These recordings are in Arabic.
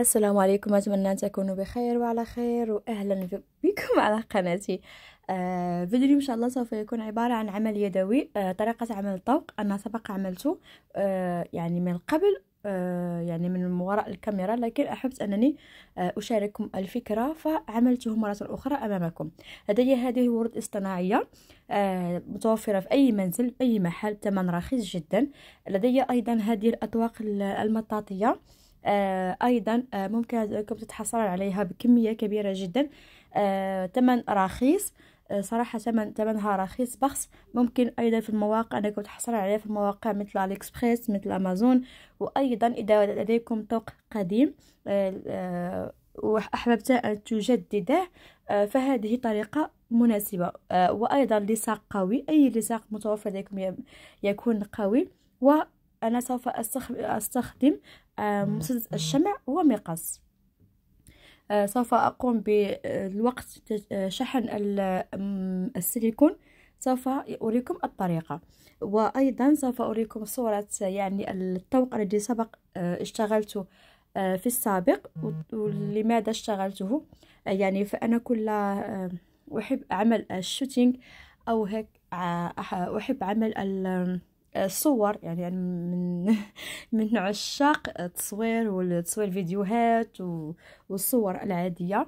السلام عليكم اتمنى ان تكونوا بخير وعلى خير واهلا بكم على قناتي آه فيديو اليوم ان شاء الله سوف يكون عباره عن عمل يدوي آه طريقه عمل الطوق انا سبق عملته آه يعني من قبل آه يعني من وراء الكاميرا لكن احبت انني آه اشارككم الفكره فعملته مره اخرى امامكم لدي هذه ورد اصطناعيه آه متوفره في اي منزل اي محل ثمن رخيص جدا لدي ايضا هذه الاطواق المطاطيه آه، أيضا آه، ممكن انكم تتحصلون عليها بكمية كبيرة جدا آه، ثمن رخيص صراحة ثمن ثمنها رخيص بخس ممكن أيضا في المواقع أنكم تحصلون عليها في المواقع مثل الإكسبريس مثل أمازون وأيضا إذا لديكم طوق قديم وأحببت أن تجدده فهذه طريقة مناسبة وأيضا لساق قوي أي لساق متوفر لديكم يكون قوي و أنا سوف أستخدم مسدس الشمع ومقص آه، سوف أقوم بالوقت آه، شحن السيليكون سوف أريكم الطريقة وأيضا سوف أريكم صورة يعني الطوق الذي سبق آه، اشتغلته في السابق ولماذا اشتغلته يعني فأنا كل أحب عمل الشوتينج أو هيك أحب عمل آه، صور يعني, يعني من من عشاق التصوير والتصوير فيديوهات والصور العاديه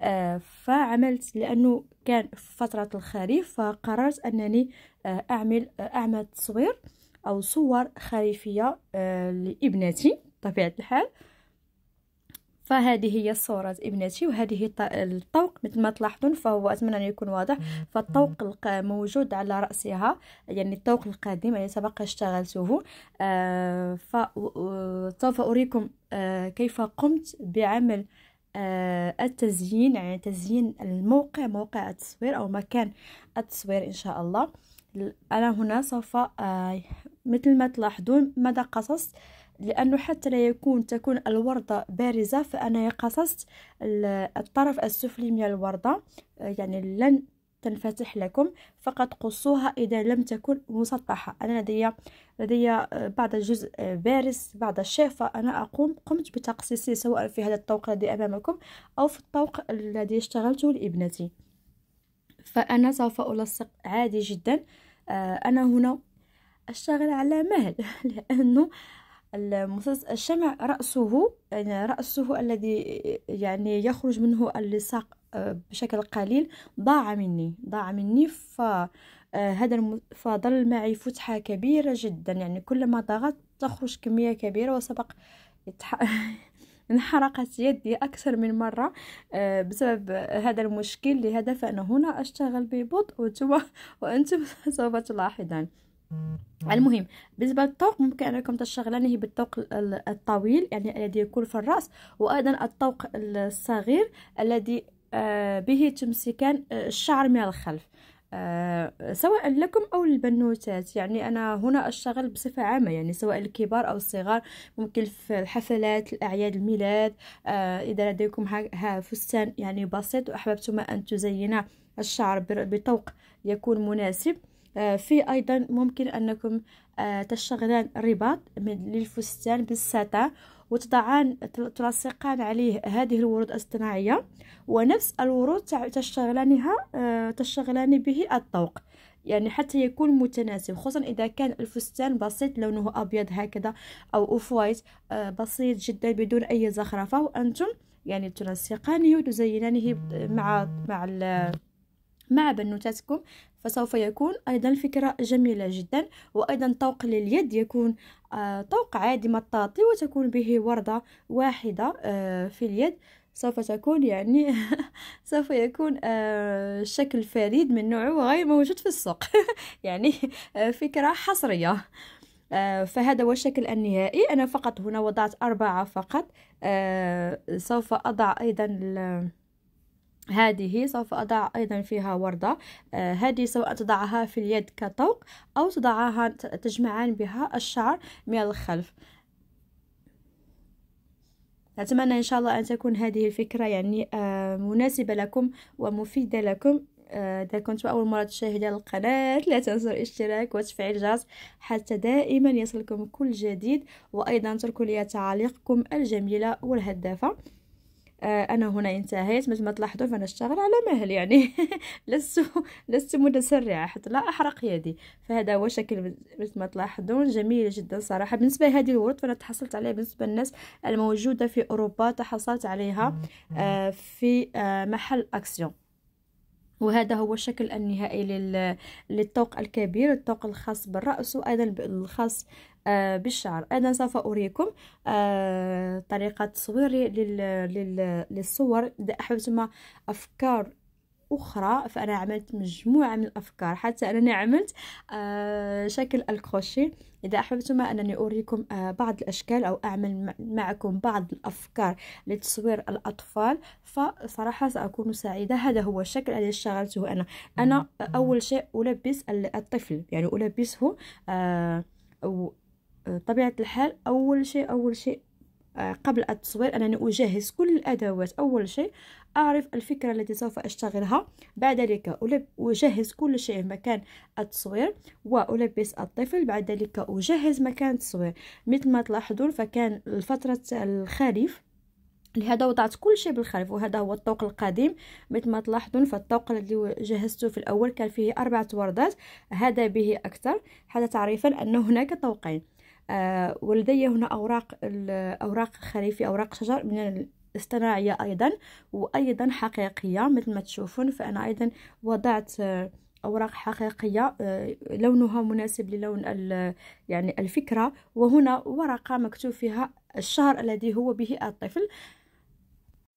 آه، فعملت لانه كان في فتره الخريف فقررت انني آه، اعمل اعمل تصوير او صور خريفيه لابنتي بطبيعه الحال فهذه هي الصورة ابنتي وهذه الطوق مثل ما تلاحظون فهو أتمنى أن يكون واضح فالطوق موجود على رأسها يعني الطوق القديم يعني سبق اشتغلته آه فسوف أريكم آه كيف قمت بعمل آه التزيين يعني تزيين الموقع موقع التصوير أو مكان التصوير إن شاء الله أنا هنا سوف آه، مثل ما تلاحظون ماذا قصصت لأنه حتى لا يكون تكون الوردة بارزة فأنا قصصت الطرف السفلي من الوردة آه، يعني لن تنفتح لكم فقط قصوها إذا لم تكن مسطحة أنا لدي لدي آه، بعض الجزء آه، بارز بعض الشيفة أنا أقوم قمت بتقصيصه سواء في هذا الطوق الذي أمامكم أو في الطوق الذي اشتغلته لابنتي فأنا سوف ألصق عادي جدا أنا هنا أشتغل على مهل لأنه الشمع رأسه يعني رأسه الذي يعني يخرج منه اللصاق آه، بشكل قليل ضاع مني ضاع مني ف آه، هذا فظل معي فتحة كبيرة جدا يعني كلما ضغط تخرج كمية كبيرة وسبق انحرقت يدي أكثر من مرة آه، بسبب هذا المشكل لهذا فأنا هنا أشتغل ببطء وأنتم سوف تلاحظون المهم بالنسبه للطوق ممكن انكم تشتغلانه بالطوق الطويل يعني الذي يكون في الراس وايضا الطوق الصغير الذي آه، به تمسكان آه، الشعر من الخلف آه، سواء لكم او للبنوتات يعني انا هنا اشتغل بصفه عامه يعني سواء الكبار او الصغار ممكن في الحفلات الاعياد الميلاد اذا لديكم ها فستان يعني بسيط واحببتم ان تزين الشعر بطوق يكون مناسب آه، في أيضا ممكن أنكم آه، تشتغلان الرباط للفستان بالساتان وتضعان تلصقان عليه هذه الورود الاصطناعيه ونفس الورود تشتغلانها آه، تشتغلان به الطوق يعني حتى يكون متناسب خصوصا اذا كان الفستان بسيط لونه ابيض هكذا او اوف وايت بسيط جدا بدون اي زخرفه وانتم يعني تنسقانه وتزينانه مع مع مع بنوتاتكم فسوف يكون أيضا الفكرة جميلة جدا وأيضا طوق لليد يكون آه، طوق عادي مطاطي وتكون به وردة واحدة آه، في اليد سوف تكون يعني سوف يكون آه، شكل فريد من نوعه وغير موجود في السوق يعني فكرة حصرية فهذا هو الشكل النهائي أنا فقط هنا وضعت أربعة فقط سوف أضع أيضا هذه سوف أضع أيضا فيها وردة آه هذه سواء تضعها في اليد كطوق أو تضعها تجمعان بها الشعر من الخلف أتمنى إن شاء الله أن تكون هذه الفكرة يعني آه مناسبة لكم ومفيدة لكم آه، إذا آه كنت أول مرة تشاهد القناة لا تنسوا الاشتراك وتفعيل الجرس حتى دائما يصلكم كل جديد وأيضا تركوا لي تعاليقكم الجميلة والهدافة آه، انا هنا انتهيت مثل ما تلاحظوا فانا اشتغل على مهل يعني لست لست متسرعه حتى لا احرق يدي فهذا هو شكل مثل ما تلاحظون جميل جدا صراحه بالنسبه لهذه الورد فانا تحصلت عليها بالنسبه للناس الموجوده في اوروبا تحصلت عليها آه، في آه، محل اكسيون وهذا هو الشكل النهائي للطوق الكبير الطوق الخاص بالرأس وأيضا الخاص آه، بالشعر أيضا سوف أريكم آه، طريقة تصويري للصور إذا أحبتم أفكار اخرى فانا عملت مجموعه من الافكار حتى انني عملت آه، شكل الكروشيه اذا احببتم انني اريكم آه، بعض الاشكال او اعمل معكم بعض الافكار لتصوير الاطفال فصراحه ساكون سعيده هذا هو الشكل الذي اشتغلته انا انا اول شيء البس الطفل يعني البسه آه، طبيعه الحال اول شيء اول شيء قبل التصوير أنني أجهز كل الأدوات أول شيء أعرف الفكرة التي سوف أشتغلها بعد ذلك أجهز كل شيء مكان التصوير وألبس الطفل بعد ذلك أجهز مكان التصوير مثل ما تلاحظون فكان الفترة الخريف لهذا وضعت كل شيء بالخلف وهذا هو الطوق القديم مثل ما تلاحظون فالطوق الذي جهزته في الأول كان فيه أربعة وردات هذا به أكثر حتى تعرفا أن هناك طوقين آه، ولدي هنا أوراق أوراق خريفي أوراق شجر من الاصطناعية أيضا وأيضا حقيقية مثل ما تشوفون فأنا أيضا وضعت آه، أوراق حقيقية آه، لونها مناسب للون يعني الفكرة وهنا ورقة مكتوب فيها الشهر الذي هو به الطفل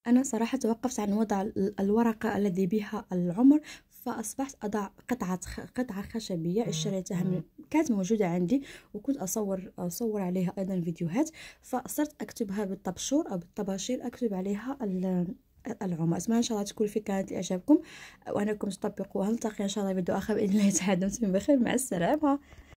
أنا صراحة توقفت عن وضع الورقة الذي بها العمر فاصبحت اضع قطعه قطعه خشبيه اشتريتها من كانت موجوده عندي وكنت اصور اصور عليها ايضا فيديوهات فصرت اكتبها بالطبشور او بالطباشير اكتب عليها العمر اتمنى ان شاء الله تكون الفكره كانت اعجابكم وانكم تطبقوها نلتقي ان شاء الله فيديو اخر باذن الله تعالى دمتم بخير مع السلامه